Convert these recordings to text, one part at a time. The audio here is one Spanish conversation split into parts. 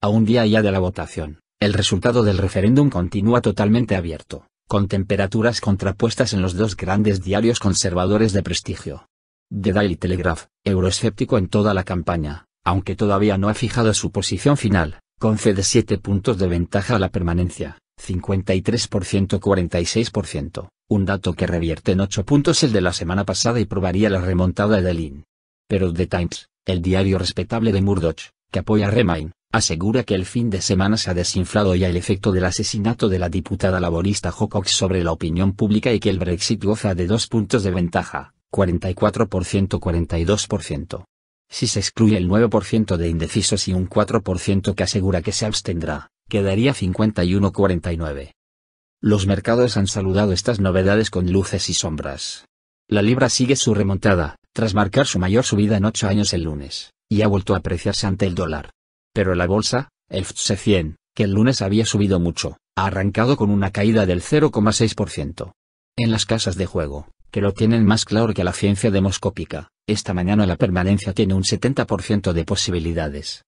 A un día ya de la votación, el resultado del referéndum continúa totalmente abierto, con temperaturas contrapuestas en los dos grandes diarios conservadores de prestigio. The Daily Telegraph, euroscéptico en toda la campaña, aunque todavía no ha fijado su posición final, concede 7 puntos de ventaja a la permanencia, 53%-46%, un dato que revierte en 8 puntos el de la semana pasada y probaría la remontada de Lynn. Pero The Times, el diario respetable de Murdoch, que apoya Remain, asegura que el fin de semana se ha desinflado ya el efecto del asesinato de la diputada laborista Hocox sobre la opinión pública y que el Brexit goza de dos puntos de ventaja, 44%-42%. Si se excluye el 9% de indecisos y un 4% que asegura que se abstendrá, quedaría 51-49. Los mercados han saludado estas novedades con luces y sombras. La libra sigue su remontada, tras marcar su mayor subida en ocho años el lunes, y ha vuelto a apreciarse ante el dólar, pero la bolsa, el FTSE 100, que el lunes había subido mucho, ha arrancado con una caída del 0,6%. En las casas de juego, que lo tienen más claro que la ciencia demoscópica, esta mañana la permanencia tiene un 70% de posibilidades.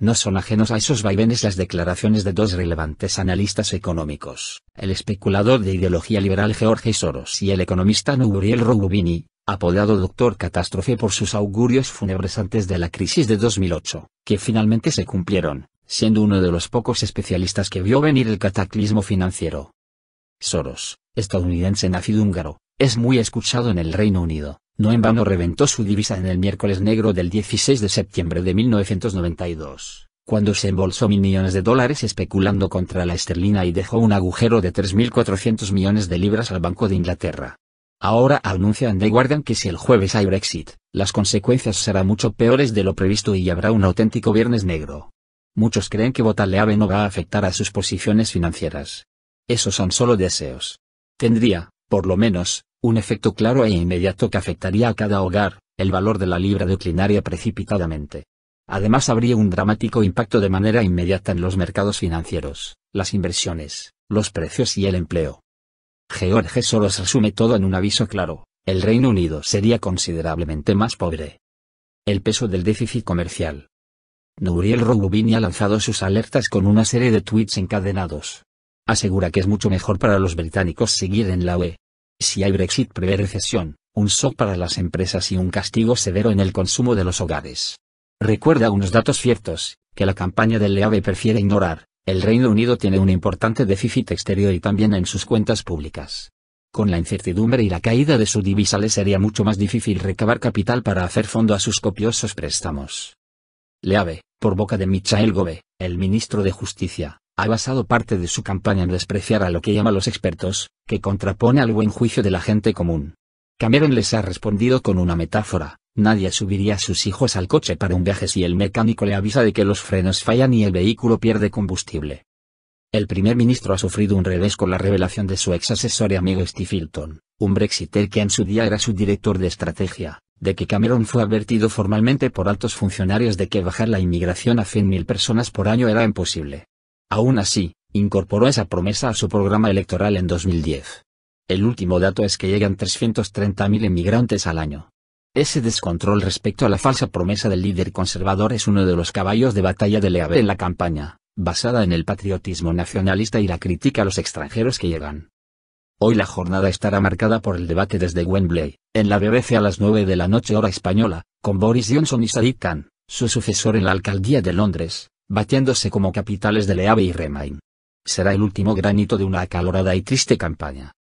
No son ajenos a esos vaivenes las declaraciones de dos relevantes analistas económicos, el especulador de ideología liberal George Soros y el economista Nuriel Roubini, apodado Doctor Catástrofe por sus augurios fúnebres antes de la crisis de 2008, que finalmente se cumplieron, siendo uno de los pocos especialistas que vio venir el cataclismo financiero. Soros, estadounidense nacido húngaro, es muy escuchado en el Reino Unido, no en vano reventó su divisa en el miércoles negro del 16 de septiembre de 1992, cuando se embolsó millones de dólares especulando contra la esterlina y dejó un agujero de 3.400 millones de libras al Banco de Inglaterra. Ahora anuncian The Guardian que si el jueves hay Brexit, las consecuencias serán mucho peores de lo previsto y habrá un auténtico viernes negro. Muchos creen que votarle Leave no va a afectar a sus posiciones financieras. Esos son solo deseos. Tendría, por lo menos, un efecto claro e inmediato que afectaría a cada hogar, el valor de la libra declinaría precipitadamente. Además habría un dramático impacto de manera inmediata en los mercados financieros, las inversiones, los precios y el empleo. George Soros resume todo en un aviso claro, el Reino Unido sería considerablemente más pobre. El peso del déficit comercial. Nouriel Roubini ha lanzado sus alertas con una serie de tweets encadenados. Asegura que es mucho mejor para los británicos seguir en la UE. Si hay Brexit prevé recesión, un shock para las empresas y un castigo severo en el consumo de los hogares. Recuerda unos datos ciertos, que la campaña del LEAVE prefiere ignorar, el Reino Unido tiene un importante déficit exterior y también en sus cuentas públicas. Con la incertidumbre y la caída de su divisa le sería mucho más difícil recabar capital para hacer fondo a sus copiosos préstamos. Leave, por boca de Michael Gove, el ministro de Justicia, ha basado parte de su campaña en despreciar a lo que llama los expertos, que contrapone al buen juicio de la gente común. Cameron les ha respondido con una metáfora, Nadie subiría a sus hijos al coche para un viaje si el mecánico le avisa de que los frenos fallan y el vehículo pierde combustible. El primer ministro ha sufrido un revés con la revelación de su ex asesor y amigo Steve Hilton, un brexiter que en su día era su director de estrategia, de que Cameron fue advertido formalmente por altos funcionarios de que bajar la inmigración a 100.000 personas por año era imposible. Aún así, incorporó esa promesa a su programa electoral en 2010. El último dato es que llegan 330.000 inmigrantes al año, ese descontrol respecto a la falsa promesa del líder conservador es uno de los caballos de batalla de Leave en la campaña, basada en el patriotismo nacionalista y la crítica a los extranjeros que llegan. Hoy la jornada estará marcada por el debate desde Wembley, en la BBC a las 9 de la noche hora española, con Boris Johnson y Sadiq Khan, su sucesor en la alcaldía de Londres, batiéndose como capitales de Leave y Remain. Será el último granito de una acalorada y triste campaña.